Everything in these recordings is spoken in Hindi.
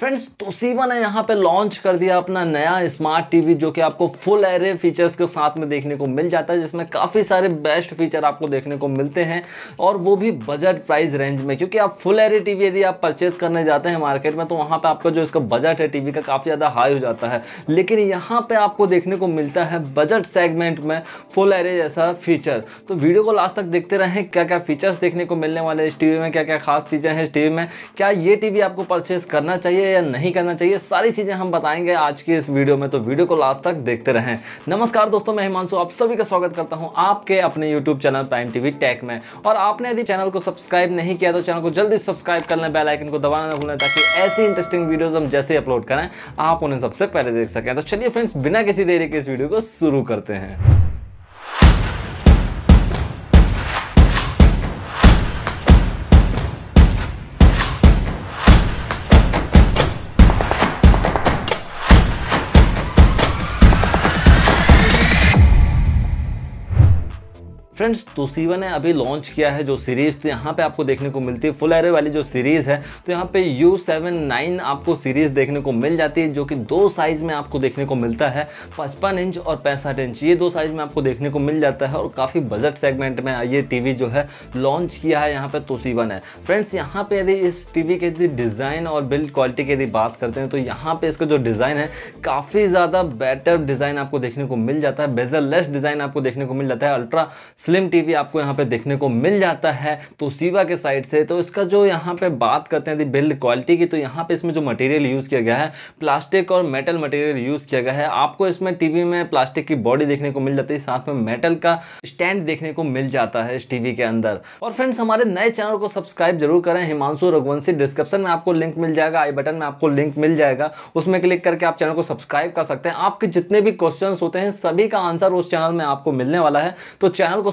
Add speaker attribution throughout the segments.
Speaker 1: फ्रेंड्स तोसीबा ने यहाँ पे लॉन्च कर दिया अपना नया स्मार्ट टीवी जो कि आपको फुल एरे फीचर्स के साथ में देखने को मिल जाता है जिसमें काफ़ी सारे बेस्ट फीचर आपको देखने को मिलते हैं और वो भी बजट प्राइस रेंज में क्योंकि आप फुल एरे टीवी यदि आप परचेज करने जाते हैं मार्केट में तो वहाँ पर आपका जो इसका बजट है टी का काफ़ी ज़्यादा हाई हो जाता है लेकिन यहाँ पर आपको देखने को मिलता है बजट सेगमेंट में फुल एरे जैसा फीचर तो वीडियो को लास्ट तक देखते रहें क्या क्या फीचर्स देखने को मिलने वाले इस टी में क्या क्या खास चीज़ें हैं इस टी में क्या ये टी आपको परचेज करना चाहिए या नहीं करना चाहिए सारी चीज़ें हम बताएंगे आज की इस वीडियो में तो वीडियो को लास्ट तक देखते रहें नमस्कार दोस्तों मैं हिमांशु आप सभी का स्वागत करता हूं आपके अपने YouTube channel Prime TV tech में और आपने यदि चैनल को सब्सक्राइब नहीं किया तो चैनल को जल्दी सब्सक्राइब कर लें बेलाइकन को दबाना ना भूलें ताकि ऐसी इंटरेस्टिंग वीडियोज हम जैसे अपलोड करें आप उन्हें सबसे पहले देख सकें तो चलिए फ्रेंड्स बिना किसी देरी के इस वीडियो को शुरू करते हैं फ्रेंड्स तोसीवा ने अभी लॉन्च किया है जो सीरीज़ तो यहाँ पे आपको देखने को मिलती है फुल एरे वाली जो सीरीज़ है तो यहाँ पे यू सेवन नाइन आपको सीरीज़ देखने को मिल जाती है जो कि दो साइज़ में आपको देखने को मिलता है पचपन इंच और पैंसठ इंच ये दो साइज़ में आपको देखने को मिल जाता है और काफ़ी बजट सेगमेंट में ये टी जो है लॉन्च किया है यहाँ पर तोसीवा ने फ्रेंड्स यहाँ पर यदि इस टी के यदि डिज़ाइन और बिल्ड क्वालिटी की यदि बात करते हैं तो यहाँ पर इसका जो डिज़ाइन है काफ़ी ज़्यादा बेटर डिज़ाइन आपको देखने को मिल जाता है बेजर डिज़ाइन आपको देखने को मिल जाता है अल्ट्रा स्लिम टीवी आपको यहाँ पे देखने को मिल जाता है तो सीवा के साइड से तो इसका जो यहाँ पे बात करते हैं बिल्ड क्वालिटी की तो यहाँ पे इसमें जो मटेरियल यूज़ किया गया है प्लास्टिक और मेटल मटेरियल यूज़ किया गया है आपको इसमें टीवी में प्लास्टिक की बॉडी देखने को मिल जाती है साथ में मेटल का स्टैंड देखने को मिल जाता है इस टीवी के अंदर और फ्रेंड्स हमारे नए चैनल को सब्सक्राइब जरूर करें हिमांशु रघुवंशी डिस्क्रिप्शन में आपको लिंक मिल जाएगा आई बटन में आपको लिंक मिल जाएगा उसमें क्लिक करके आप चैनल को सब्सक्राइब कर सकते हैं आपके जितने भी क्वेश्चन होते हैं सभी का आंसर उस चैनल में आपको मिलने वाला है तो चैनल को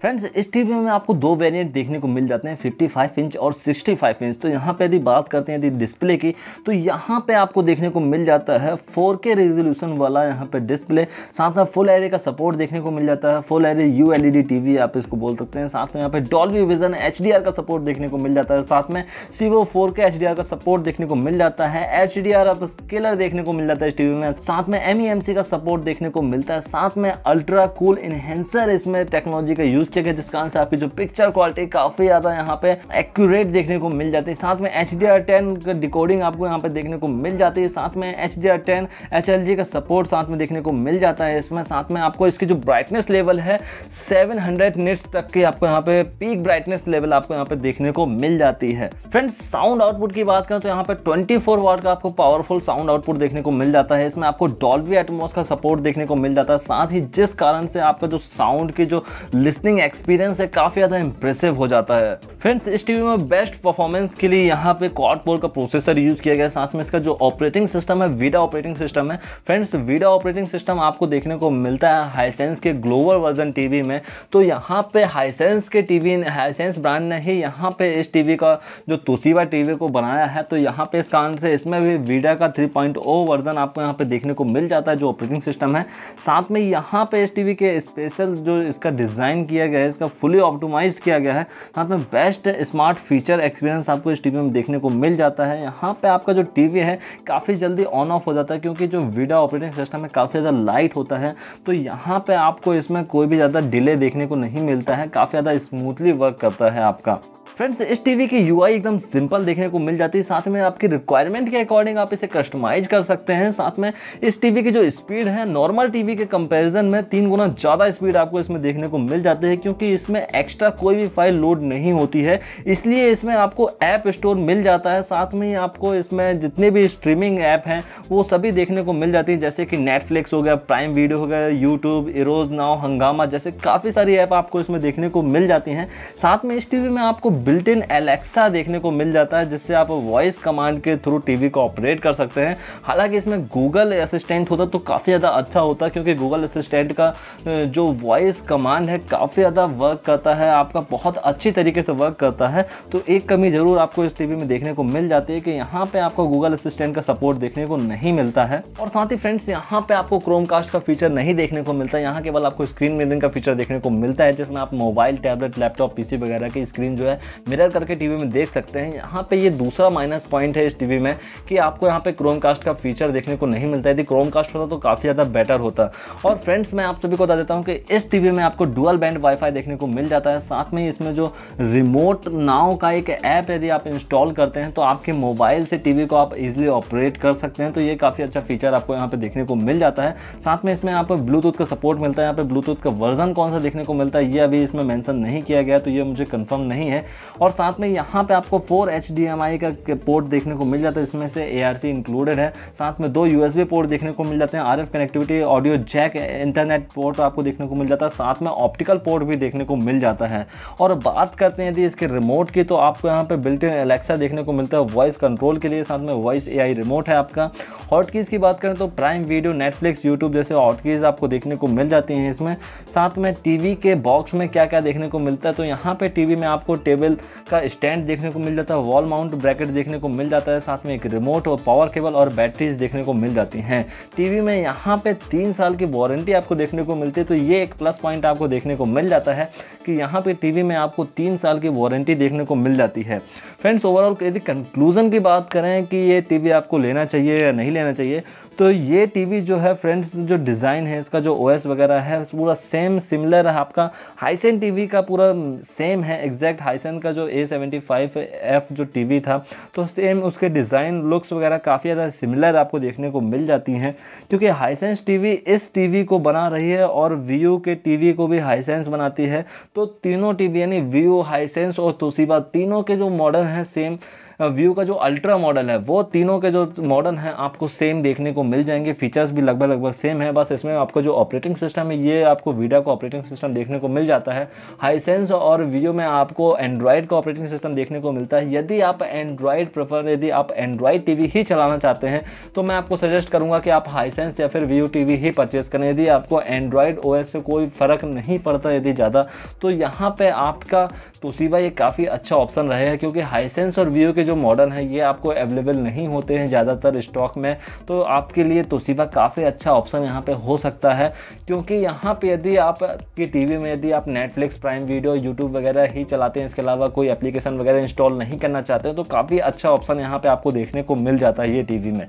Speaker 1: फ्रेंड्स इस टीवी में आपको दो वेरिएंट देखने को मिल जाते हैं 55 इंच और 65 इंच तो यहाँ पे यदि बात करते हैं यदि डिस्प्ले की तो यहाँ पे आपको देखने को मिल जाता है 4K रेजोल्यूशन वाला यहाँ पे डिस्प्ले साथ में फुल एरे e का सपोर्ट देखने को मिल जाता है full array U L TV आप इसको बोल सकते हैं साथ में यहाँ पे डॉल्वी विजन एच का सपोर्ट देखने को मिल जाता है साथ में सी वो फोर का सपोर्ट देखने को मिल जाता है एच आप स्केलर देखने को मिल जाता है इस टी में साथ में एम e का सपोर्ट देखने को मिलता है साथ में अल्ट्रा कूल इन्हेंसर इसमें टेक्नोलॉजी का यूज यूज़ किया गया जिसका आंसर आपकी जो पिक्चर क्वालिटी काफ़ी ज़्यादा यहाँ पे एक्यूरेट देखने को मिल जाती है साथ में एच डी आर टेन का डिकोडिंग आपको यहाँ पे देखने को मिल जाती है साथ में H D R ten H L G का सपोर्ट साथ में देखने को मिल जाता है इसमें साथ में आपको इसकी जो ब्राइटनेस लेवल है सेवन हंड्रेड निट्स तक की आपको यहाँ पे पीक ब्राइटनेस लेवल आपको यहाँ पे देखने को मिल जाती है फ्रेंड्स साउंड आउटपुट की बात करें तो यहाँ पे ट्वेंटी फोर वाट का आपको पावरफुल साउंड आउटपुट देखने को मिल जाता है इसमें आपको डॉल्वी एटमोस का सपोर्ट देखने को मिल जाता है साथ ही जिस कारण से आपका जो साउंड की जो लिस्निंग गेमिंग एक्सपीरियंस है काफ़ी ज़्यादा इंप्रेसिव हो जाता है फ्रेंड्स इस टीवी में बेस्ट परफॉर्मेंस के लिए यहाँ पे क्वाड पोर का प्रोसेसर यूज़ किया गया साथ में इसका जो ऑपरेटिंग सिस्टम है वीडा ऑपरेटिंग सिस्टम है फ्रेंड्स वीडा ऑपरेटिंग सिस्टम आपको देखने को मिलता है हाईसेंस के ग्लोबल वर्जन टीवी में तो यहाँ पे हाईसेंस के टीवी हाईसेंस ब्रांड ने ही यहाँ पे इस टीवी का जो तोसीवा टीवी को बनाया है तो यहाँ पे इस कारण से इसमें भी वीडा का 3.0 वर्जन आपको यहाँ पे देखने को मिल जाता है जो ऑपरेटिंग सिस्टम है साथ में यहाँ पे इस टीवी के स्पेशल जो इसका डिज़ाइन किया किया गया है इसका फुली ऑप्टोमाइज किया गया है साथ में बेस्ट स्मार्ट फीचर एक्सपीरियंस आपको इस टीवी में देखने को मिल जाता है यहाँ पर आपका जो टीवी है काफ़ी जल्दी ऑन ऑफ हो जाता है क्योंकि जो वीडियो ऑपरेटिंग सिस्टम है काफ़ी ज़्यादा लाइट होता है तो यहाँ पर आपको इसमें कोई भी ज़्यादा डिले देखने को नहीं मिलता है काफ़ी ज़्यादा स्मूथली वर्क करता है आपका फ्रेंड्स इस टीवी की यू एकदम सिंपल देखने को मिल जाती है साथ में आपकी रिक्वायरमेंट के अकॉर्डिंग आप इसे कस्टमाइज कर सकते हैं साथ में इस टीवी की जो स्पीड है नॉर्मल टीवी के कंपेरिजन में तीन गुना ज़्यादा स्पीड आपको इसमें देखने को मिल जाती है क्योंकि इसमें एक्स्ट्रा कोई भी फाइल लोड नहीं होती है इसलिए इसमें आपको ऐप स्टोर मिल जाता है साथ में ही आपको इसमें जितने भी स्ट्रीमिंग ऐप हैं वो सभी देखने को मिल जाती है जैसे कि नेटफ्लिक्स हो गया प्राइम वीडियो हो गया यूट्यूब इरोज नाव हंगामा जैसे काफ़ी सारी ऐप आपको इसमें देखने को मिल जाती हैं साथ में इस टीवी में आपको बिल्ट इन एलेक्सा देखने को मिल जाता है जिससे आप वॉइस कमांड के थ्रू टीवी को ऑपरेट कर सकते हैं हालांकि इसमें गूगल असिस्टेंट होता तो काफ़ी ज़्यादा अच्छा होता क्योंकि गूगल असिस्टेंट का जो वॉइस कमांड है काफ़ी ज़्यादा वर्क करता है आपका बहुत अच्छी तरीके से वर्क करता है तो एक कमी ज़रूर आपको इस टीवी में देखने को मिल जाती है कि यहाँ पर आपको गूगल असिस्टेंट का सपोर्ट देखने को नहीं मिलता है और साथ ही फ्रेंड्स यहाँ पर आपको क्रोमकास्ट का फीचर नहीं देखने को मिलता है यहाँ केवल आपको स्क्रीन मिररिंग का फीचर देखने को मिलता है जिसमें आप मोबाइल टैबलेट लैपटॉप पीसी वगैरह की स्क्रीन जो है मिरर करके टीवी में देख सकते हैं यहाँ पे ये दूसरा माइनस पॉइंट है इस टीवी में कि आपको यहाँ पे क्रोमकास्ट का फीचर देखने को नहीं मिलता यदि क्रोमकास्ट होता तो काफ़ी ज़्यादा बेटर होता और फ्रेंड्स मैं आप सभी को बता देता हूँ कि इस टी में आपको डुअल बैंड वाईफाई देखने को मिल जाता है साथ में इसमें जो रिमोट नाव का एक ऐप यदि आप इंस्टॉल करते हैं तो आपके मोबाइल से टी को आप इजिली ऑपरेट कर सकते हैं तो ये काफ़ी अच्छा फीचर आपको यहाँ पे देखने को मिल जाता है साथ में इसमें आपको ब्लूटूथ का सपोर्ट मिलता है यहाँ पर ब्लूटूथ का वर्जन कौन सा देखने को मिलता है ये अभी इसमें मैंसन नहीं किया गया तो ये मुझे कन्फर्म नहीं है और साथ में यहाँ पे आपको फोर एच का पोर्ट देखने को मिल जाता है जिसमें से ए इंक्लूडेड है साथ में दो यू पोर्ट देखने को मिल जाते हैं आर connectivity audio jack internet port आपको देखने को मिल जाता है साथ में ऑप्टिकल पोर्ट भी देखने को मिल जाता है और बात करते हैं यदि इसके रिमोट की तो आपको यहाँ पे बिल्ट इन एलेक्सा देखने को मिलता है वॉइस कंट्रोल के लिए साथ में वॉइस ए रिमोट है आपका हॉटकीज़ की बात करें तो प्राइम वीडियो नेटफ्लिक्स यूट्यूब जैसे हॉटकीज़ आपको देखने को मिल जाती हैं इसमें साथ में टीवी के बॉक्स में क्या क्या देखने को मिलता है तो यहाँ पे टीवी में आपको टेबल केबल का स्टैंड देखने को मिल जाता है वॉल माउंट ब्रैकेट देखने को मिल जाता है साथ में एक रिमोट और पावर केबल और बैटरीज देखने को मिल जाती हैं टीवी में यहाँ पे तीन साल की वारंटी आपको देखने को मिलती है तो ये एक प्लस पॉइंट आपको देखने को मिल जाता है कि यहाँ पे टीवी में आपको तीन साल की वारंटी देखने को मिल जाती है फ्रेंड्स ओवरऑल यदि कंक्लूज़न की बात करें कि ये टीवी आपको लेना चाहिए या नहीं लेना चाहिए तो ये टीवी जो है फ्रेंड्स जो डिज़ाइन है इसका जो ओएस वगैरह है पूरा सेम सिमिलर है आपका हाईसेन टीवी का पूरा सेम है एग्जैक्ट हाईसेन का जो ए सेवेंटी फाइव एफ जो टीवी था तो सेम उसके डिज़ाइन लुक्स वगैरह काफ़ी ज़्यादा सिमिलर आपको देखने को मिल जाती हैं क्योंकि हाईसेंस टीवी इस टीवी को बना रही है और वीओ के टीवी को भी हाईसेंस बनाती है तो तीनों टीवी यानी वीयू हाईसेंस और तोसीबा तीनों के जो मॉडल हैं सेम व्यू का जो अल्ट्रा मॉडल है वो तीनों के जो मॉडल हैं आपको सेम देखने को मिल जाएंगे फीचर्स भी लगभग लगभग सेम है बस इसमें आपका जो ऑपरेटिंग सिस्टम है ये आपको वीडा का ऑपरेटिंग सिस्टम देखने को मिल जाता है हाईसेंस और वीडियो में आपको एंड्रॉयड का ऑपरेटिंग सिस्टम देखने को मिलता है यदि आप एंड्रॉयड प्रेफर यदि आप एंड्रॉयड टी ही चलाना चाहते हैं तो मैं आपको सजेस्ट करूँगा कि आप हाईसेंस या फिर व्यू टी ही परचेज़ करें यदि आपको एंड्रॉयड ओ से कोई फ़र्क नहीं पड़ता यदि ज़्यादा तो यहाँ पर आपका तो ये काफ़ी अच्छा ऑप्शन रहेगा क्योंकि हाईसेंस और व्यू के जो मॉडल हैं ये आपको अवेलेबल नहीं होते हैं ज़्यादातर स्टॉक में तो आपके लिए तोसीबा काफ़ी अच्छा ऑप्शन यहाँ पर हो सकता है क्योंकि यहाँ पर यदि आपकी टी में यदि आप नेटफ्लिक्स प्राइम वीडियो यूट्यूब वगैरह ही चलाते हैं इसके अलावा कोई एप्लीकेशन वगैरह इंस्टॉल नहीं करना चाहते तो काफ़ी अच्छा ऑप्शन यहाँ पर आपको देखने को मिल जाता है ये टी में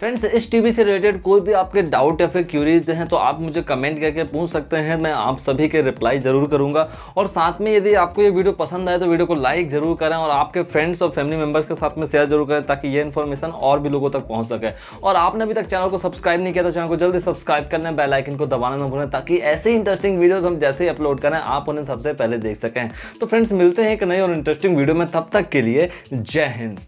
Speaker 1: फ्रेंड्स इस टीवी से रिलेटेड कोई भी आपके डाउट या फिर क्यूरीज हैं तो आप मुझे कमेंट करके पूछ सकते हैं मैं आप सभी के रिप्लाई ज़रूर करूँगा और साथ में यदि आपको ये वीडियो पसंद आए तो वीडियो को लाइक ज़रूर करें और आपके फ्रेंड्स और फैमिली मेम्बर्स के साथ में शेयर जरूर करें ताकि ये इन्फॉर्मेशन और भी लोगों तक पहुँच सके और आपने अभी तक चैनल को सब्सक्राइब नहीं किया तो चैनल को जल्दी सब्सक्राइब करना बेल को दबाना ना भूलें ताकि ऐसे इंटरेस्टिंग वीडियोज हम जैसे ही अपलोड करें आप उन्हें सबसे पहले देख सकें तो फ्रेंड्स मिलते हैं एक नई और इंटरेस्टिंग वीडियो में तब तक के लिए जय हिंद